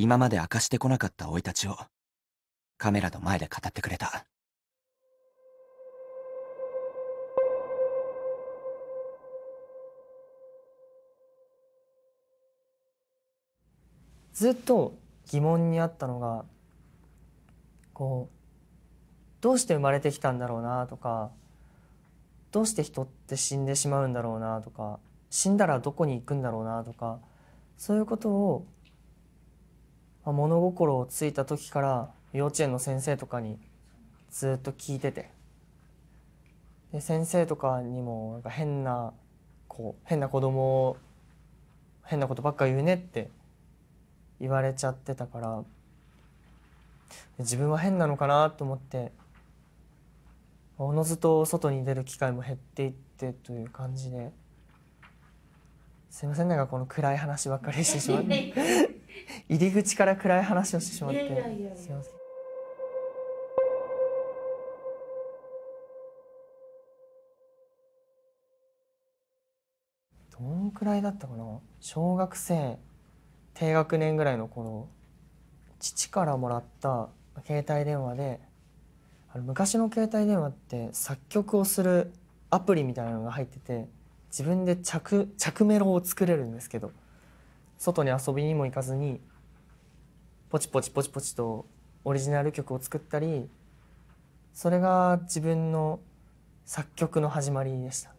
今まで明かしてこなかった生い立ちをカメラの前で語ってくれたずっと疑問にあったのがこうどうして生まれてきたんだろうなとかどうして人って死んでしまうんだろうなとか死んだらどこに行くんだろうなとかそういうことをまあ、物心をついた時から幼稚園の先生とかにずっと聞いててで先生とかにもなんか変な子変な子供変なことばっか言うねって言われちゃってたから自分は変なのかなと思っておのずと外に出る機会も減っていってという感じですいませんなんかこの暗い話ばっかりしてしまって。入り口から暗い話をしてしまってすいません。どんくらいだったかな小学生低学年ぐらいの頃父からもらった携帯電話であの昔の携帯電話って作曲をするアプリみたいなのが入ってて自分で着着メロを作れるんですけど外に遊びにも行かずにポチポチポチポチとオリジナル曲を作ったりそれが自分の作曲の始まりでした。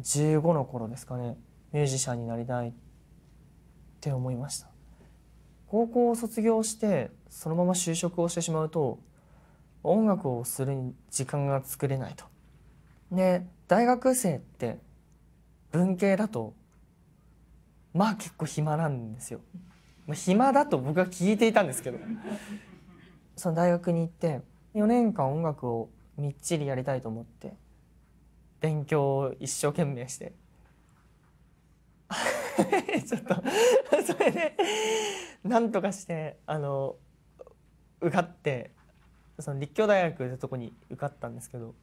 15の頃ですかねミュージシャンになりたいって思いました高校を卒業してそのまま就職をしてしまうと音楽をする時間が作れないと。で大学生って文系だとまあ結構暇なんですよ。まあ、暇だと僕は聞いていたんですけど その大学に行って4年間音楽をみっちりやりたいと思って勉強を一生懸命して ちょっとそれでなんとかしてあの受かってその立教大学ってとこに受かったんですけど